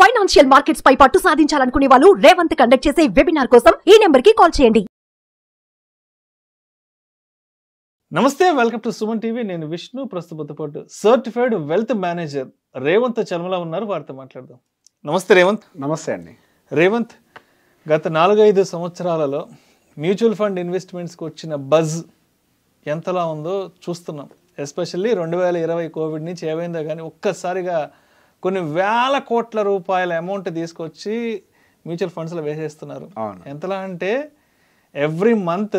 Financial markets పై పట్టు సాధించాలనుకునే వాళ్ళు Revanth conduct చేసే వెబినార్ కోసం ఈ నెంబర్ కి కాల్ చేయండి నమస్తే వెల్కమ్ టు సుమన్ టీవీ నేను విష్ణు ప్రస్తుత పాటు సర్టిఫైడ్ వెల్త్ మేనేజర్ రేవంత్ చర్మలా ఉన్నారు వారితో మాట్లాడదాం నమస్తే రేవంత్ నమస్తే అండి రేవంత్ గత నాలుగైదు సంవత్సరాలలో మ్యూచువల్ ఫండ్ ఇన్వెస్ట్మెంట్స్కి వచ్చిన బజ్ ఎంతలా ఉందో చూస్తున్నాం ఎస్పెషల్లీ రెండు వేల ఇరవై కోవిడ్ నుంచి ఏమైందో కానీ ఒక్కసారిగా కొన్ని వేల కోట్ల రూపాయల అమౌంట్ తీసుకొచ్చి మ్యూచువల్ ఫండ్స్లో వేసేస్తున్నారు ఎంతలా అంటే ఎవ్రీ మంత్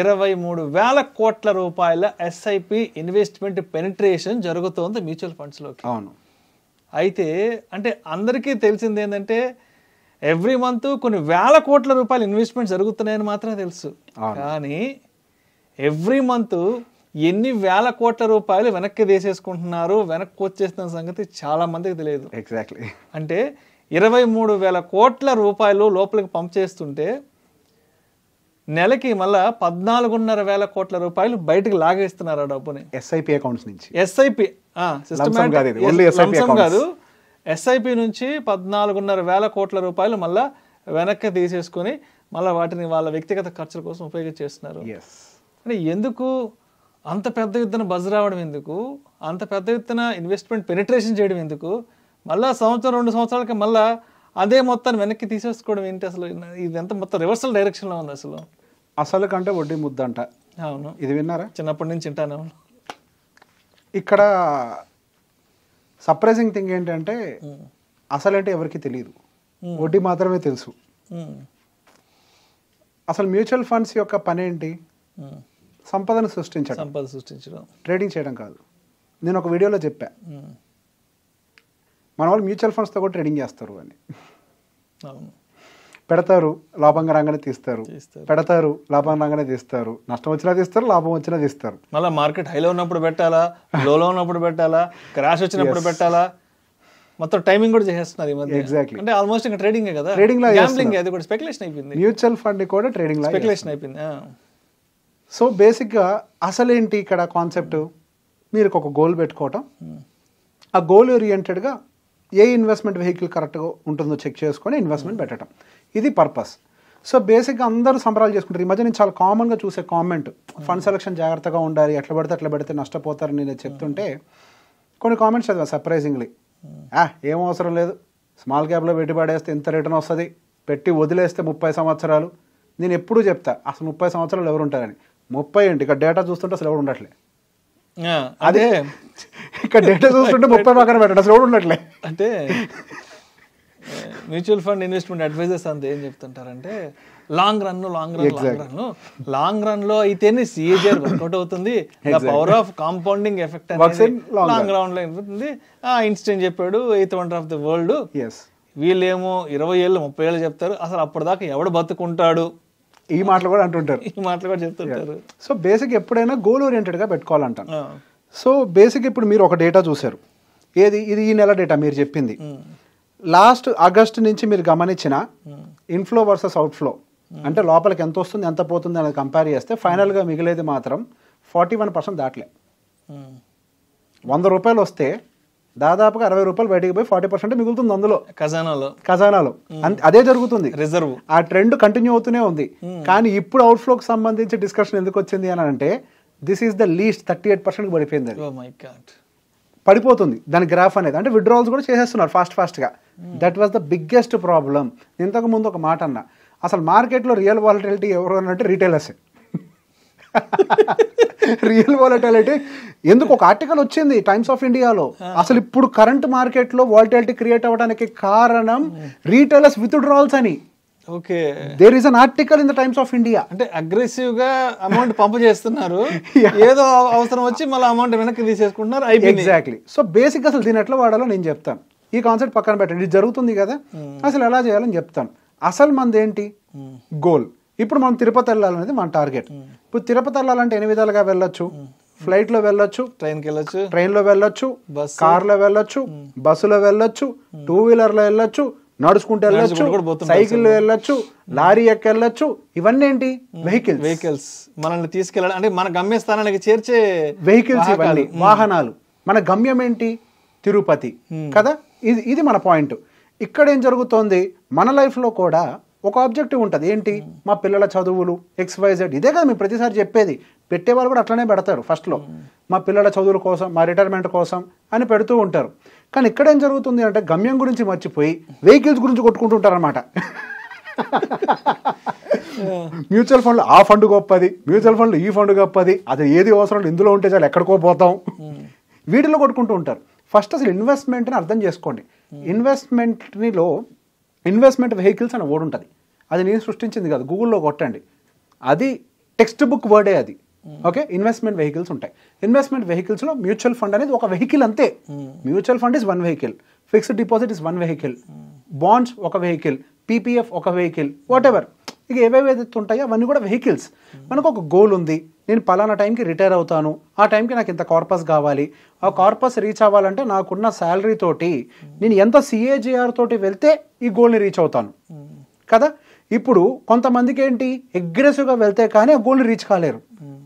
ఇరవై మూడు వేల కోట్ల రూపాయల ఎస్ఐపి ఇన్వెస్ట్మెంట్ పెనిట్రేషన్ జరుగుతోంది మ్యూచువల్ ఫండ్స్లోకి అవును అయితే అంటే అందరికీ తెలిసింది ఏంటంటే ఎవ్రీ మంత్ కొన్ని వేల కోట్ల రూపాయల ఇన్వెస్ట్మెంట్ జరుగుతున్నాయని మాత్రమే తెలుసు కానీ ఎవ్రీ మంత్ ఎన్ని వేల కోట్ల రూపాయలు వెనక్కి తీసేసుకుంటున్నారు వెనక్కి వచ్చేస్తున్న సంగతి చాలా మందికి తెలియదు ఎగ్జాక్ట్లీ అంటే ఇరవై మూడు వేల కోట్ల రూపాయలు లోపలికి పంప్ చేస్తుంటే నెలకి మళ్ళా పద్నాలుగున్నర వేల కోట్ల రూపాయలు బయటకు లాగేస్తున్నారు ఆ డబ్బుని ఎస్ఐపి అకౌంట్స్ నుంచి ఎస్ఐపి సిస్టమేటిక్ కాదు ఎస్ఐపి నుంచి పద్నాలుగున్నర వేల కోట్ల రూపాయలు మళ్ళా వెనక్కి తీసేసుకొని మళ్ళీ వాటిని వాళ్ళ వ్యక్తిగత ఖర్చుల కోసం ఉపయోగించేస్తున్నారు అంటే ఎందుకు అంత పెద్ద ఎత్తున బజ్ రావడం ఎందుకు అంత పెద్ద ఎత్తున ఇన్వెస్ట్మెంట్ పెనిట్రేషన్ చేయడం ఎందుకు మళ్ళీ సంవత్సరం రెండు సంవత్సరాలకి మళ్ళీ అదే మొత్తాన్ని వెనక్కి తీసేసుకోవడం ఏంటి అసలు ఇదంతా మొత్తం రివర్సల్ డైరెక్షన్లో ఉంది అసలు అసలు కంటే వడ్డీ ముద్ద అంట అవును ఇది విన్నారా చిన్నప్పటి నుంచి వింటాను అవును ఇక్కడ సర్ప్రైజింగ్ థింగ్ ఏంటంటే అసలంటే ఎవరికి తెలియదు వడ్డీ మాత్రమే తెలుసు అసలు మ్యూచువల్ ఫండ్స్ యొక్క పని ఏంటి సంపదను సృష్టించడం సంపద సృష్టించడం ట్రేడింగ్ చేయడం కాదు నేను ఒక వీడియోలో చెప్పా మన వాళ్ళు మ్యూచువల్ ఫండ్స్తో కూడా ట్రేడింగ్ చేస్తారు అని పెడతారు లాభం రాగానే తీస్తారు పెడతారు లాభం రాగానే తీస్తారు నష్టం వచ్చినా తీస్తారు లాభం వచ్చినా తీస్తారు మళ్ళీ మార్కెట్ హైలో ఉన్నప్పుడు పెట్టాలా లోలో ఉన్నప్పుడు పెట్టాలా క్రాష్ వచ్చినప్పుడు పెట్టాలా మొత్తం టైమింగ్ కూడా చేస్తున్నారు ఎగ్జాక్ట్లీ అంటే ఆల్మోస్ట్ ఇంకా ట్రేడింగ్ కదా ట్రేడింగ్ లో గ్యాంబ్లింగ్ అది కూడా స్పెక్యులేషన్ అయిపోయింది మ్యూచువల్ ఫండ్ కూడా ట్రేడింగ్ లో స్పెక్యులేషన్ అయిపోయింది సో బేసిక్గా అసలేంటి ఇక్కడ కాన్సెప్ట్ మీరు ఒక గోల్ పెట్టుకోవటం ఆ గోల్ ఓరియంటెడ్గా ఏ ఇన్వెస్ట్మెంట్ వెహికల్ కరెక్ట్గా ఉంటుందో చెక్ చేసుకొని ఇన్వెస్ట్మెంట్ పెట్టడం ఇది పర్పస్ సో బేసిక్గా అందరూ సంబరాలు చేసుకుంటారు ఈ మధ్య నేను చాలా కామన్గా చూసే కామెంట్ ఫండ్ సెలక్షన్ జాగ్రత్తగా ఉండాలి ఎట్లా పడితే అట్లా పెడితే నష్టపోతారని నేను చెప్తుంటే కొన్ని కామెంట్స్ చదివా సర్ప్రైజింగ్లీ ఏం అవసరం లేదు స్మాల్ క్యాప్లో పెట్టుబడేస్తే ఎంత రిటర్న్ వస్తుంది పెట్టి వదిలేస్తే ముప్పై సంవత్సరాలు నేను ఎప్పుడూ చెప్తా అసలు ముప్పై సంవత్సరాలు ఎవరుంటారని ముప్పై ఏంటి ఇక్కడ డేటా చూస్తుంటే అసలు ఎవడు ఉండట్లే అదే ఇక్కడ డేటా చూస్తుంటే ముప్పై మాకనే పెట్టండి అసలు ఎవడు ఉండట్లే అంటే మ్యూచువల్ ఫండ్ ఇన్వెస్ట్మెంట్ అడ్వైజర్స్ అంత ఏం చెప్తుంటారంటే long run long run long run long run లో అయితేనే సిఏజిఆర్ వర్కౌట్ అవుతుంది power of compounding effect long run లో ఉంటుంది ఇన్స్టెంట్ చెప్పాడు eighth wonder of the world వీళ్ళేమో ఇరవై ఏళ్ళు ముప్పై ఏళ్ళు చెప్తారు అసలు అప్పటిదాకా ఎవడు బతుకుంటాడు ఈ మాటలు కూడా అంటుంటారు ఈ మాటలు కూడా చెప్తుంటారు సో బేసిక్ ఎప్పుడైనా గోల్ ఓరియంటెడ్గా పెట్టుకోవాలంటాను సో బేసిక్ ఇప్పుడు మీరు ఒక డేటా చూశారు ఏది ఇది ఈ నెల డేటా మీరు చెప్పింది లాస్ట్ ఆగస్ట్ నుంచి మీరు గమనించిన ఇన్ఫ్లో వర్సెస్ అవుట్ఫ్లో అంటే లోపలికి ఎంత వస్తుంది ఎంత పోతుంది అనేది కంపేర్ చేస్తే ఫైనల్గా మిగిలేది మాత్రం ఫార్టీ వన్ పర్సెంట్ దాట్లే వంద రూపాయలు వస్తే దాదాపుగా అరవై రూపాయలు బయటకు పోయి ఫార్టీ పర్సెంట్ మిగులుతుంది అందులో ఖజానాలో ఖజానాలో అదే జరుగుతుంది రిజర్వ్ ఆ ట్రెండ్ కంటిన్యూ అవుతూనే ఉంది కానీ ఇప్పుడు అవుట్ఫ్లోకి సంబంధించి డిస్కషన్ ఎందుకు వచ్చింది అని అంటే this is the least thirty eight percent పడిపోయింది oh పడిపోతుంది దాని గ్రాఫ్ అనేది అంటే విడ్రావల్స్ కూడా చేసేస్తున్నారు ఫాస్ట్ ఫాస్ట్గా that was the biggest problem ఇంతకు ముందు ఒక మాట అన్న అసలు మార్కెట్లో రియల్ వాలిటిలిటీ ఎవరు అంటే రీటైలర్సే రియల్ వాలటాలిటీ ఎందుకు ఒక ఆర్టికల్ వచ్చింది టైమ్స్ ఆఫ్ ఇండియాలో అసలు ఇప్పుడు కరెంట్ మార్కెట్లో వాలటాలిటీ క్రియేట్ అవ్వడానికి కారణం రీటైలర్స్ విత్డ్రాల్స్ అని okay there is an article in the Times of India అంటే అగ్రెసివ్ గా అమౌంట్ పంప్ చేస్తున్నారు ఏదో అవసరం వచ్చి మళ్ళీ అమౌంట్ వెనక్కి తీసేసుకుంటున్నారు ఎగ్జాక్ట్లీ సో బేసిక్ అసలు దీని ఎట్లా వాడాలో నేను చెప్తాను ఈ కాన్సెప్ట్ పక్కన పెట్టండి ఇది జరుగుతుంది కదా అసలు ఎలా చేయాలని చెప్తాను అసలు మంది ఏంటి గోల్ ఇప్పుడు మనం తిరుపతి వెళ్ళాలనేది మన టార్గెట్ ఇప్పుడు తిరుపతి వెళ్ళాలంటే ఎన్ని విధాలుగా వెళ్ళొచ్చు ఫ్లైట్ లో వెళ్ళొచ్చు ట్రైన్ కి వెళ్ళొచ్చు ట్రైన్ లో వెళ్ళొచ్చు బస్ కార్ లో వెళ్ళొచ్చు బస్సులో వెళ్ళొచ్చు టూ వీలర్ లో వెళ్ళొచ్చు నడుచుకుంటూ వెళ్ళొచ్చు సైకిల్ వెళ్ళొచ్చు లారీ ఎక్క వెళ్ళొచ్చు ఇవన్నీ ఏంటి వెహికల్ వెహికల్స్ మనల్ని తీసుకెళ్ళడం అంటే మన గమ్య స్థానానికి చేర్చే వెహికల్స్ ఇవన్నీ వాహనాలు మన గమ్యం ఏంటి తిరుపతి కదా ఇది ఇది మన పాయింట్ ఇక్కడ ఏం జరుగుతోంది మన లైఫ్లో కూడా ఒక ఆబ్జెక్టివ్ ఉంటుంది ఏంటి మా పిల్లల చదువులు ఎక్స్ వైజెడ్ ఇదే కదా మేము ప్రతిసారి చెప్పేది పెట్టేవాళ్ళు కూడా అట్లనే పెడతారు ఫస్ట్లో మా పిల్లల చదువుల కోసం మా రిటైర్మెంట్ కోసం అని పెడుతూ ఉంటారు కానీ ఇక్కడ ఏం జరుగుతుంది అంటే గమ్యం గురించి మర్చిపోయి వెహికల్స్ గురించి ఉంటారనమాట మ్యూచువల్ ఫండ్లు ఆ ఫండ్ గొప్పది మ్యూచువల్ ఫండ్లు ఈ ఫండ్ గొప్పది అది ఏది అవసరం ఇందులో ఉంటే చాలు ఎక్కడికో పోతాం వీటిలో కొట్టుకుంటూ ఉంటారు ఫస్ట్ అసలు ఇన్వెస్ట్మెంట్ని అర్థం చేసుకోండి ఇన్వెస్ట్మెంట్నిలో ఇన్వెస్ట్మెంట్ వెహికల్స్ అని ఓడి ఉంటుంది అది నేను సృష్టించింది కాదు గూగుల్లో కొట్టండి అది టెక్స్ట్ బుక్ వర్డే అది ఓకే ఇన్వెస్ట్మెంట్ వెహికల్స్ ఉంటాయి ఇన్వెస్ట్మెంట్ వెహికల్స్లో మ్యూచువల్ ఫండ్ అనేది ఒక వెహికల్ అంతే mutual fund is one vehicle fixed deposit is one vehicle bonds ఒక వెహికల్ పీపీఎఫ్ ఒక వెహికల్ వాట్ ఎవర్ ఇక ఏవేవైతే ఉంటాయో అవన్నీ కూడా వెహికల్స్ మనకు ఒక గోల్ ఉంది నేను పలానా టైంకి రిటైర్ అవుతాను ఆ టైంకి నాకు ఇంత కార్పస్ కావాలి ఆ కార్పస్ రీచ్ అవ్వాలంటే నాకున్న శాలరీ తోటి నేను ఎంత సిఏజిఆర్ తోటి వెళ్తే ఈ గోల్ని రీచ్ అవుతాను కదా ఇప్పుడు కొంతమందికి ఏంటి అగ్రెసివ్గా వెళ్తే కానీ ఆ గోల్ని రీచ్ కాలేరు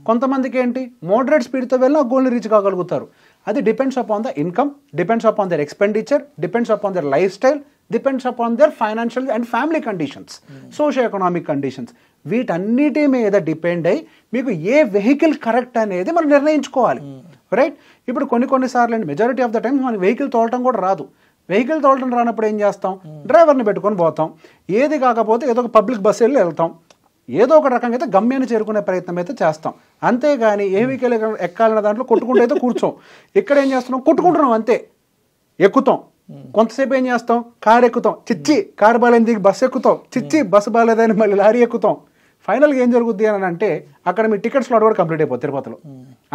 కొంతమందికి ఏంటి మోడరేట్ స్పీడ్తో వెళ్ళి ఆ గోల్ని రీచ్ కాగలుగుతారు అది depends upon the income depends upon their expenditure depends upon their lifestyle depends upon their financial and family conditions socio economic conditions వీటన్నిటి మీద డిపెండ్ అయ్యి మీకు ఏ వెహికల్ కరెక్ట్ అనేది మనం నిర్ణయించుకోవాలి రైట్ ఇప్పుడు కొన్ని కొన్నిసార్లు అండి మెజారిటీ ఆఫ్ ద టైమ్ మనకి వెహికల్ తోలటం కూడా రాదు వెహికల్ తోలటం రానప్పుడు ఏం చేస్తాం డ్రైవర్ని పెట్టుకొని పోతాం ఏది కాకపోతే ఏదో ఒక పబ్లిక్ బస్సు వెళ్ళి వెళ్తాం ఏదో ఒక రకంగా అయితే గమ్యాన్ని చేరుకునే ప్రయత్నం అయితే చేస్తాం అంతేగాని ఏ వెహికల్ ఎక్కాలన్న దాంట్లో కొట్టుకుంటూ అయితే కూర్చోం ఇక్కడ ఏం చేస్తున్నాం కొట్టుకుంటున్నాం అంతే ఎక్కుతాం కొంతసేపు ఏం చేస్తాం కార్ ఎక్కుతాం చిచ్చి కారు బాగాలేని దిగి బస్సు ఎక్కుతాం చిచ్చి బస్సు బాగాలేదని మళ్ళీ లారీ ఎక్కుతాం ఫైనల్గా ఏం జరుగుద్ది అని అంటే అక్కడ మీ టికెట్ స్లాట్ కూడా కంప్లీట్ అయిపోతుంది తిరుపతిలో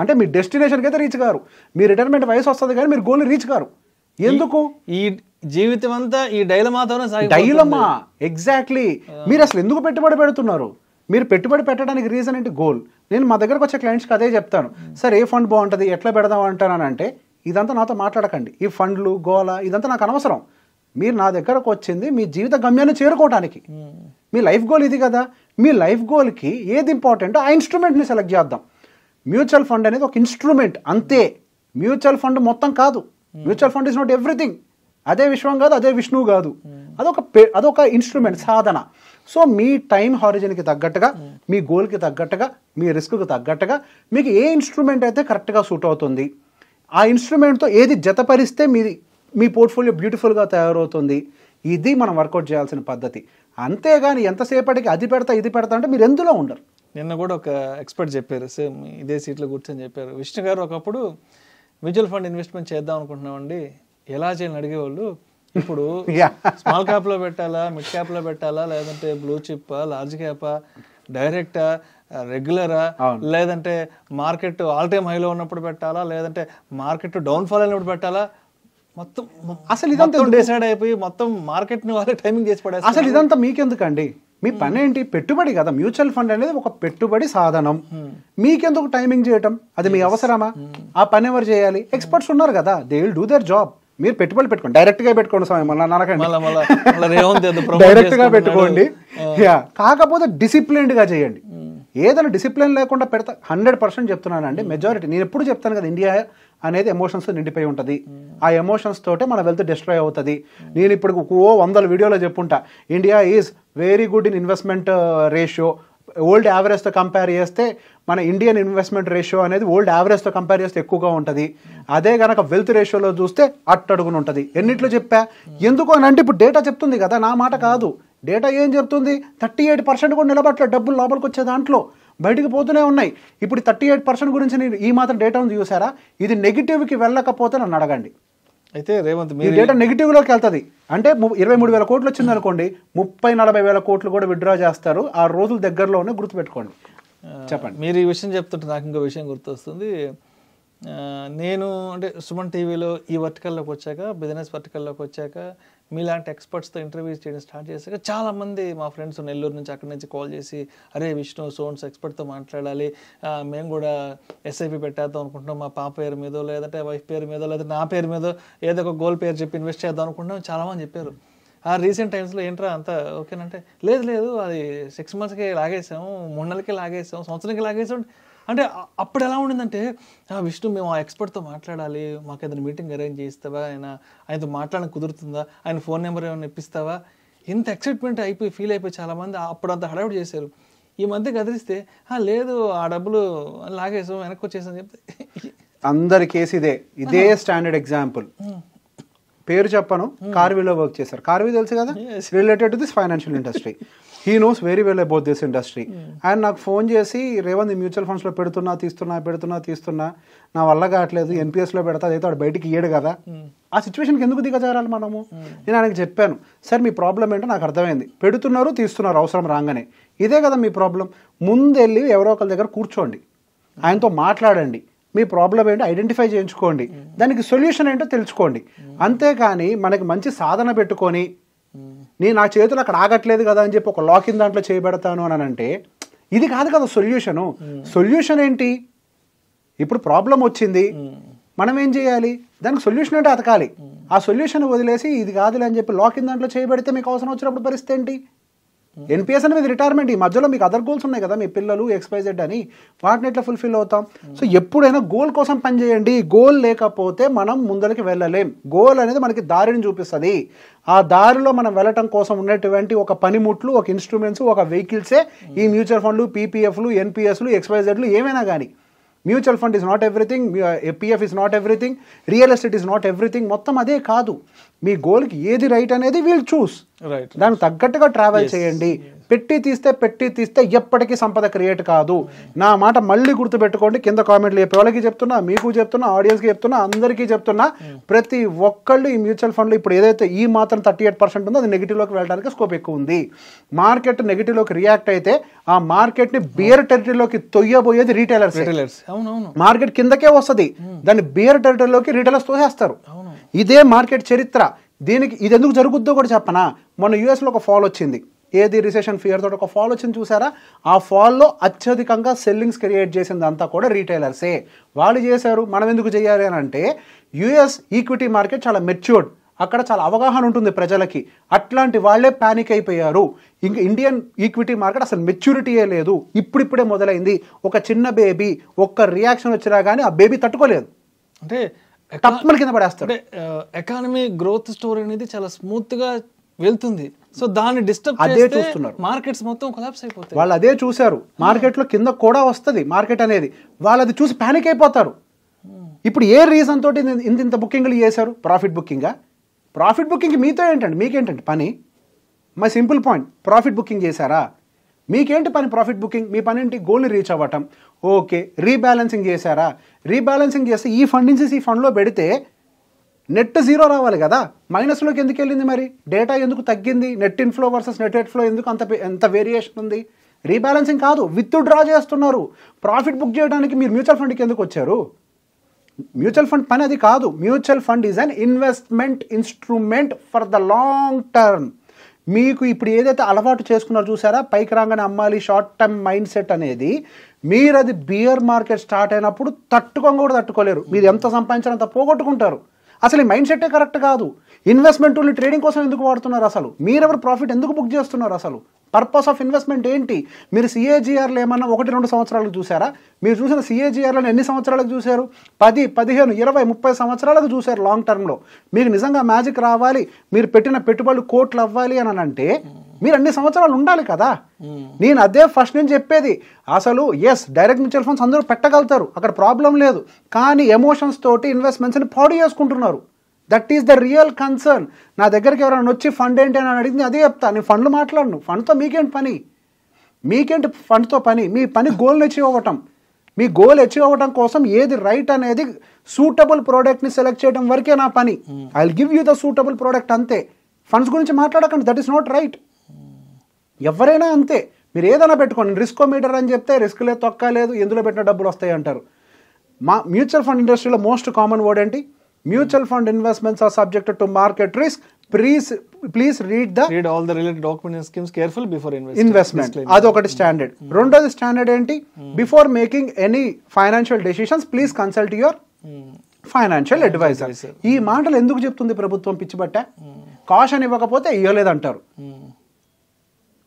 అంటే మీ డెస్టినేషన్కి అయితే రీచ్ కారు మీ రిటైర్మెంట్ వయసు వస్తుంది కానీ మీరు గోల్ని రీచ్ కారు ఎందుకు ఈ జీవితం అంతా ఈ డైలమాతోనే డైలమా ఎగ్జాక్ట్లీ మీరు అసలు ఎందుకు పెట్టుబడి పెడుతున్నారు మీరు పెట్టుబడి పెట్టడానికి రీజన్ ఏంటి గోల్ నేను మా దగ్గరకు వచ్చే క్లయింట్స్కి అదే చెప్తాను సార్ ఏ ఫండ్ బాగుంటుంది ఎట్లా పెడదాం అంటానంటే ఇదంతా నాతో మాట్లాడకండి ఈ ఫండ్లు గోల ఇదంతా నాకు అనవసరం మీరు నా దగ్గరకు వచ్చింది మీ జీవిత గమ్యాన్ని చేరుకోవడానికి hmm. మీ లైఫ్ గోల్ ఇది కదా మీ లైఫ్ గోల్కి ఏది ఇంపార్టెంట్ ఆ ఇన్స్ట్రుమెంట్ని సెలెక్ట్ చేద్దాం మ్యూచువల్ ఫండ్ అనేది ఒక ఇన్స్ట్రుమెంట్ అంతే మ్యూచువల్ ఫండ్ మొత్తం కాదు hmm. Mutual fund is not everything అదే విశ్వం కాదు అదే విష్ణువు కాదు hmm. అదొక అదొక ఇన్స్ట్రుమెంట్ సాధన సో మీ టైం హారిజన్కి తగ్గట్టుగా మీ గోల్కి తగ్గట్టుగా మీ రిస్క్కి తగ్గట్టుగా మీకు ఏ ఇన్స్ట్రుమెంట్ అయితే కరెక్ట్గా సూట్ అవుతుంది ఆ ఇన్స్ట్రుమెంట్తో ఏది జతపరిస్తే మీది మీ పోర్ట్ఫోలియో బ్యూటిఫుల్గా తయారవుతుంది ఇది మనం వర్కౌట్ చేయాల్సిన పద్ధతి అంతేగాని ఎంతసేపటికి అది పెడతా ఇది పెడతా అంటే మీరు ఎందులో ఉండరు నిన్న కూడా ఒక ఎక్స్పర్ట్ చెప్పారు సేమ్ ఇదే సీట్లో కూర్చొని చెప్పారు విష్ణు గారు ఒకప్పుడు మ్యూచువల్ ఫండ్ ఇన్వెస్ట్మెంట్ చేద్దాం అనుకుంటున్నామండి ఎలా చేయాలని అడిగేవాళ్ళు ఇప్పుడు స్మాల్ క్యాప్లో పెట్టాలా మిడ్ క్యాప్లో పెట్టాలా లేదంటే బ్లూ చిప్పా లార్జ్ క్యాపా డైరెక్టా రెగ్యులరా లేదంటే మార్కెట్ ఆల్ టైమ్ హైలో ఉన్నప్పుడు పెట్టాలా లేదంటే మార్కెట్ డౌన్ ఫాల్ అయినప్పుడు పెట్టాలా మొత్తం అసలు ఇదంతా డిసైడ్ అయిపోయి మొత్తం మార్కెట్ ని వాళ్ళే టైమింగ్ చేసి పడే అసలు ఇదంతా మీకెందుకండి మీ పని ఏంటి పెట్టుబడి కదా మ్యూచువల్ ఫండ్ అనేది ఒక పెట్టుబడి సాధనం మీకెందుకు టైమింగ్ చేయటం అది మీ అవసరమా ఆ పని ఎవరు చేయాలి ఎక్స్పర్ట్స్ ఉన్నారు కదా they will do their job మీరు పెట్టుబడి పెట్టుకోండి డైరెక్ట్ గా పెట్టుకోండి స్వామి డైరెక్ట్ గా పెట్టుకోండి కాకపోతే డిసిప్లిన్డ్ గా చేయండి ఏదైనా డిసిప్లిన్ లేకుండా పెడతా హండ్రెడ్ పర్సెంట్ చెప్తున్నానండి మెజారిటీ నేను ఎప్పుడు చెప్తాను కదా ఇండియా అనేది ఎమోషన్స్ నిండిపోయి ఉంటుంది ఆ ఎమోషన్స్ తోటే మన వెల్త్ డిస్ట్రాయ్ అవుతుంది నేను ఇప్పుడు ఓ వందల వీడియోలో చెప్పుంటా India is very good in investment ratio world యావరేజ్తో కంపేర్ చేస్తే మన ఇండియన్ ఇన్వెస్ట్మెంట్ రేషియో అనేది ఓల్డ్ యావరేజ్తో కంపేర్ చేస్తే ఎక్కువగా ఉంటుంది అదే కనుక వెల్త్ రేషియోలో చూస్తే అట్టడుగున ఉంటుంది ఎన్నిట్లో చెప్పా ఎందుకు అని అంటే ఇప్పుడు డేటా చెప్తుంది కదా నా మాట కాదు డేటా ఏం చెప్తుంది థర్టీ ఎయిట్ పర్సెంట్ కూడా నిలబట్ల డబ్బులు లోపలికి వచ్చే దాంట్లో బయటకు పోతూనే ఉన్నాయి ఇప్పుడు థర్టీ ఎయిట్ పర్సెంట్ గురించి నేను ఈ మాత్రం డేటా చూసారా ఇది నెగిటివ్కి వెళ్ళకపోతే నన్ను అడగండి అయితే రేవంత్ మీ డేటా నెగిటివ్లోకి వెళ్తుంది అంటే ఇరవై మూడు వేల కోట్లు వచ్చింది అనుకోండి ముప్పై నలభై వేల కోట్లు కూడా విత్డ్రా చేస్తారు ఆ రోజుల దగ్గరలోనే గుర్తుపెట్టుకోండి చెప్పండి మీరు ఈ విషయం చెప్తుంటే నాకు ఇంకో విషయం గుర్తొస్తుంది నేను అంటే సుమన్ టీవీలో ఈ వర్టికల్లోకి వచ్చాక బిజినెస్ వర్టికల్లోకి వచ్చాక మీలాంటి ఎక్స్పర్ట్స్తో ఇంటర్వ్యూస్ చేయడం స్టార్ట్ చేశాక చాలామంది మా ఫ్రెండ్స్ నెల్లూరు నుంచి అక్కడి నుంచి కాల్ చేసి అరే విష్ణు సోన్స్ ఎక్స్పర్ట్తో మాట్లాడాలి మేము కూడా ఎస్ఐపి పెట్టేద్దాం అనుకుంటున్నాం మా పాప పేరు మీదో లేదంటే వైఫ్ పేరు మీదో లేదంటే నా పేరు మీదో ఏదో ఒక గోల్ పేరు చెప్పి ఇన్వెస్ట్ చేద్దాం అనుకుంటున్నాం చాలామంది చెప్పారు ఆ రీసెంట్ టైమ్స్లో ఏంట్రా అంత ఓకేనంటే లేదు లేదు అది సిక్స్ మంత్స్కి లాగేసాము మూడు నెలలకి లాగేసాము సంవత్సరానికి లాగేసాం అంటే అప్పుడు ఎలా ఉండిందంటే విష్ణు మేము ఆ ఎక్స్పర్ట్తో మాట్లాడాలి మాకు ఏదైనా మీటింగ్ అరేంజ్ చేస్తావా ఆయన ఆయనతో మాట్లాడడం కుదురుతుందా ఆయన ఫోన్ నెంబర్ ఏమైనా ఇప్పిస్తావా ఇంత ఎక్సైట్మెంట్ అయిపోయి ఫీల్ అయిపోయి చాలామంది అప్పుడు అంత హడావిడి చేశారు ఈ మధ్య కదిలిస్తే లేదు ఆ డబ్బులు లాగేసాం వెనక్కి వచ్చేసాం చెప్తే అందరి కేసు ఇదే ఇదే స్టాండర్డ్ ఎగ్జాంపుల్ పేరు చెప్పను కార్వీలో వర్క్ చేశారు కార్వీ తెలుసు కదా related to this financial industry he knows very well about this industry and నాకు ఫోన్ చేసి రేవంత్ మ్యూచువల్ ఫండ్స్లో పెడుతున్నా తీస్తున్నా పెడుతున్నా తీస్తున్నా నా వల్ల కావట్లేదు ఎన్పిఎస్లో పెడతా అదైతే వాడు బయటికి ఇయ్యడు కదా ఆ సిచ్యువేషన్కి ఎందుకు దిగజారాలి మనము నేను ఆయనకి చెప్పాను సార్ మీ ప్రాబ్లం ఏంటో నాకు అర్థమైంది పెడుతున్నారు తీస్తున్నారు అవసరం రాగానే ఇదే కదా మీ ప్రాబ్లం ముందెళ్ళి ఎవరో ఒకరి దగ్గర కూర్చోండి ఆయనతో మాట్లాడండి మీ ప్రాబ్లం ఏంటో ఐడెంటిఫై చేయించుకోండి దానికి సొల్యూషన్ ఏంటో తెలుసుకోండి అంతేకాని మనకి మంచి సాధన పెట్టుకొని నేను నా చేతులు అక్కడ ఆగట్లేదు కదా అని చెప్పి ఒక లాకింగ్ దాంట్లో చేయబెడతాను అని అంటే ఇది కాదు కదా సొల్యూషను సొల్యూషన్ hmm. ఏంటి ఇప్పుడు ప్రాబ్లం వచ్చింది hmm. మనం ఏం చేయాలి దానికి సొల్యూషన్ అంటే అతకాలి hmm. ఆ సొల్యూషన్ వదిలేసి ఇది కాదులే అని చెప్పి లాకింగ్ దాంట్లో చేయబెడితే మీకు అవసరం వచ్చినప్పుడు పరిస్థితి ఏంటి ఎన్పిఎస్ అనేది రిటైర్మెంట్ ఈ మధ్యలో మీకు అదర్ గోల్స్ ఉన్నాయి కదా మీ పిల్లలు ఎక్స్పైజెడ్ అని వాటిని ఎట్లా ఫుల్ఫిల్ అవుతాం సో ఎప్పుడైనా గోల్ కోసం పనిచేయండి గోల్ లేకపోతే మనం ముందరికి వెళ్ళలేం గోల్ అనేది మనకి దారిని చూపిస్తుంది ఆ దారిలో మనం వెళ్ళటం కోసం ఉన్నటువంటి ఒక పనిముట్లు ఒక ఇన్స్ట్రుమెంట్స్ ఒక వెహికల్సే ఈ మ్యూచువల్ ఫండ్లు పీపీఎఫ్లు ఎన్పిఎస్లు ఎక్స్పైజెడ్లు ఏమైనా కానీ mutual fund is not everything PF is not everything real estate is not everything మొత్తం అదే కాదు మీ గోల్కి ఏది రైట్ అనేది వీల్ చూస్ దానికి తగ్గట్టుగా ట్రావెల్ చేయండి పెట్టి తీస్తే పెట్టి తీస్తే ఎప్పటికీ సంపద క్రియేట్ కాదు నా మాట మళ్ళీ గుర్తుపెట్టుకోండి కింద కామెంట్లు చెప్పే వాళ్ళకి చెప్తున్నా మీకు చెప్తున్నా ఆడియన్స్కి చెప్తున్నా అందరికీ చెప్తున్నా ప్రతి ఒక్కళ్ళు ఈ మ్యూచువల్ ఫండ్లో ఇప్పుడు ఏదైతే ఈ మాత్రం థర్టీ ఎయిట్ పర్సెంట్ ఉందో అది నెగిటివ్లోకి వెళ్ళడానికి స్కోప్ ఎక్కువ ఉంది మార్కెట్ నెగిటివ్లోకి రియాక్ట్ అయితే ఆ మార్కెట్ని బియర్ టెరిటరీలోకి తొయ్యబోయేది రీటైలర్స్ రీటైలర్స్ మార్కెట్ కిందకే వస్తుంది దాన్ని బియర్ టెరిటరీలోకి రీటైలర్స్ తోసేస్తారు ఇదే మార్కెట్ చరిత్ర దీనికి ఇది ఎందుకు జరుగుద్దో కూడా చెప్పనా మన యూఎస్లో ఒక ఫాల్ వచ్చింది ఏది రిసెషన్ ఫియర్ తోటి ఒక ఫాల్ వచ్చింది చూసారా ఆ ఫాల్లో అత్యధికంగా సెల్లింగ్స్ క్రియేట్ చేసింది అంతా కూడా రీటైలర్సే వాళ్ళు చేశారు మనం ఎందుకు చేయాలి అని అంటే యుఎస్ ఈక్విటీ మార్కెట్ చాలా మెచ్యూర్డ్ అక్కడ చాలా అవగాహన ఉంటుంది ప్రజలకి అట్లాంటి వాళ్ళే ప్యానిక్ అయిపోయారు ఇంక ఇండియన్ ఈక్విటీ మార్కెట్ అసలు మెచ్యూరిటీయే లేదు ఇప్పుడిప్పుడే మొదలైంది ఒక చిన్న బేబీ ఒక్క రియాక్షన్ వచ్చినా కానీ ఆ బేబీ తట్టుకోలేదు అంటే కింద పడేస్తారు ఎకానమీ గ్రోత్ స్టోరీ అనేది చాలా స్మూత్గా వెళ్తుంది సో దాన్ని డిస్టర్బ్ అదే చూస్తున్నారు మార్కెట్స్ మొత్తం కొలాప్స్ అయిపోతాయి వాళ్ళు అదే చూశారు మార్కెట్లో కింద కూడా వస్తుంది మార్కెట్ అనేది వాళ్ళు అది చూసి ప్యానిక్ అయిపోతారు ఇప్పుడు ఏ రీజన్ తోటి ఇంత ఇంత బుకింగ్లు చేశారు ప్రాఫిట్ బుకింగ్ ప్రాఫిట్ బుకింగ్ మీతో ఏంటండి మీకేంటండి పని my simple point profit booking చేశారా మీకేంటి పని ప్రాఫిట్ బుకింగ్ మీ పని ఏంటి గోల్ని రీచ్ అవ్వటం ఓకే రీబ్యాలెన్సింగ్ చేశారా రీబ్యాలెన్సింగ్ చేస్తే ఈ ఫండ్ నుంచి ఈ ఫండ్లో పెడితే నెట్ జీరో రావాలి కదా మైనస్లోకి ఎందుకు వెళ్ళింది మరి డేటా ఎందుకు తగ్గింది net inflow versus net outflow ఎందుకు అంత ఎంత వేరియేషన్ ఉంది రీబ్యాలెన్సింగ్ కాదు విత్ డ్రా చేస్తున్నారు ప్రాఫిట్ బుక్ చేయడానికి మీరు మ్యూచువల్ ఫండ్కి ఎందుకు వచ్చారు మ్యూచువల్ ఫండ్ పని అది కాదు mutual fund is an investment instrument for the long term మీకు ఇప్పుడు ఏదైతే అలవాటు చేసుకున్నారో చూసారా పైకి రాగానే అమ్మాలి షార్ట్ టర్మ్ మైండ్ సెట్ అనేది మీరు అది బియర్ మార్కెట్ స్టార్ట్ అయినప్పుడు తట్టుకొని కూడా తట్టుకోలేరు మీరు ఎంత సంపాదించారో అంత పోగొట్టుకుంటారు అసలు ఈ మైండ్ సెట్టే కరెక్ట్ కాదు ఇన్వెస్ట్మెంట్ టూల్ని ట్రేడింగ్ కోసం ఎందుకు వాడుతున్నారు అసలు మీరెవరు ప్రాఫిట్ ఎందుకు బుక్ చేస్తున్నారు అసలు పర్పస్ ఆఫ్ ఇన్వెస్ట్మెంట్ ఏంటి మీరు సిఏజీఆర్లు ఏమన్నా ఒకటి రెండు సంవత్సరాలకు చూసారా మీరు చూసిన సిఏజీఆర్లను ఎన్ని సంవత్సరాలకు చూశారు పది పదిహేను ఇరవై ముప్పై సంవత్సరాలకు చూశారు లాంగ్ టర్మ్లో మీకు నిజంగా మ్యాజిక్ రావాలి మీరు పెట్టిన పెట్టుబడులు కోట్లు అవ్వాలి అని అంటే మీరు అన్ని సంవత్సరాలు ఉండాలి కదా నేను అదే ఫస్ట్ నేను చెప్పేది అసలు ఎస్ డైరెక్ట్ మ్యూచువల్ ఫండ్స్ అందరూ పెట్టగలుగుతారు అక్కడ ప్రాబ్లం లేదు కానీ ఎమోషన్స్ తోటి ఇన్వెస్ట్మెంట్స్ని పాడు చేసుకుంటున్నారు that is the real concern నా దగ్గరికి ఎవరైనా వచ్చి ఫండ్ ఏంటి అని అడిగింది అదే చెప్తా నేను ఫండ్లు మాట్లాడను ఫండ్తో మీకేంటి పని మీకేంటి ఫండ్తో పని మీ పని గోల్ని అచీవ్ అవ్వటం మీ గోల్ అచీవ్ అవ్వటం కోసం ఏది రైట్ అనేది సూటబుల్ ప్రోడక్ట్ని సెలెక్ట్ చేయడం వరకే నా పని I give you the suitable product అంతే ఫండ్స్ గురించి మాట్లాడకండి దట్ ఈస్ నాట్ రైట్ ఎవరైనా అంతే మీరు ఏదైనా పెట్టుకోండి రిస్క్ మీటర్ అని చెప్తే రిస్క్ లేదు తొక్క లేదు ఎందులో పెట్టిన డబ్బులు వస్తాయి అంటారు మా మ్యూచువల్ ఫండ్ ఇండస్ట్రీలో మోస్ట్ కామన్ వర్డ్ ఏంటి mutual fund investments are subject to market risk please please read the read all the related document schemes careful before investment అది ఒకటి స్టాండర్డ్ hmm. రెండోది స్టాండర్డ్ ఏంటి before making any financial decisions please consult your financial advisor ఈ మాటలు ఎందుకు చెప్తుంది ప్రభుత్వం పిచ్చిబట్ట caution hmm. ఇవ్వకపోతే ఇవ్వలేదంటారు hmm.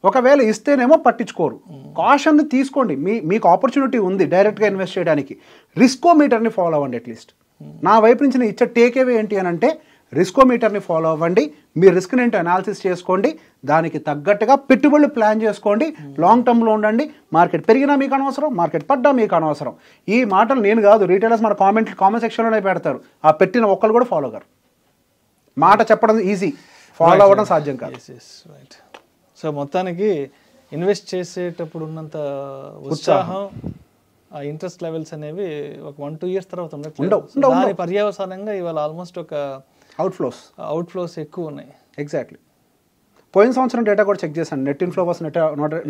ఒకవేళ ఇస్తేనేమో పట్టించుకోరు కాషన్ తీసుకోండి మీ మీకు ఆపర్చునిటీ ఉంది డైరెక్ట్గా ఇన్వెస్ట్ చేయడానికి రిస్కో మీటర్ని ఫాలో అవ్వండి అట్లీస్ట్ నా వైపు నుంచి నేను ఇచ్చే టేకేవే ఏంటి అని అంటే రిస్కో మీటర్ని ఫాలో అవ్వండి మీ రిస్క్ని ఏంటి అనాలిసిస్ చేసుకోండి దానికి తగ్గట్టుగా పెట్టుబడులు ప్లాన్ చేసుకోండి లాంగ్ టర్మ్లో ఉండండి మార్కెట్ పెరిగినా మీకు అనవసరం మార్కెట్ పడ్డా మీకు అనవసరం ఈ మాటలు నేను కాదు రీటైలర్స్ మన కామెంట్ కామెంట్ సెక్షన్లోనే పెడతారు ఆ పెట్టిన ఒక్కరు కూడా ఫాలో గారు మాట చెప్పడం ఈజీ ఫాలో అవ్వడం సాధ్యం కాదు రైట్ సో మొత్తానికి ఇన్వెస్ట్ చేసేటప్పుడు ఉన్నంత ఉత్సాహం ఆ ఇంట్రెస్ట్ లెవెల్స్ అనేవి ఒక వన్ టూ ఇయర్స్ తర్వాత ఉండవు దాని పర్యవసానంగా ఇవాళ ఆల్మోస్ట్ ఒక అవుట్ఫ్లోస్ అవుట్ఫ్లోస్ ఎక్కువ ఉన్నాయి ఎగ్జాక్ట్లీ పోయిన సంవత్సరం డేటా కూడా చెక్ చేశాను net inflow versus net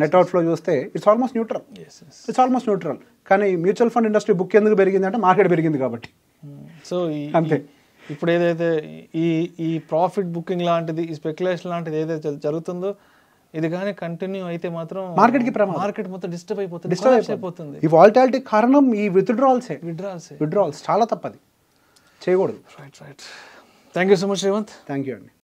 net outflow చూస్తే it's almost neutral it's almost neutral కానీ మ్యూచువల్ ఫండ్ ఇండస్ట్రీ బుక్ ఎందుకు పెరిగింది అంటే మార్కెట్ పెరిగింది కాబట్టి సో hmm. అంతే ఇప్పుడు ఏదైతే ఈ ఈ ప్రాఫిట్ బుకింగ్ లాంటిది ఈ స్పెక్యులేషన్ లాంటిది ఏదైతే జరుగుతుందో ఇది కానీ కంటిన్యూ అయితే మాత్రం మార్కెట్ కి మార్కెట్ మొత్తం డిస్టర్బ్ అయిపోతుంది డిస్టర్బ్ అయిపోతుంది ఈ వాలిటాలిటీ కారణం ఈ విత్డ్రాల్స్ విత్డ్రాల్స్ విత్డ్రాల్స్ చాలా తప్పది చేయకూడదు right right thank you so much Revanth thank you అండి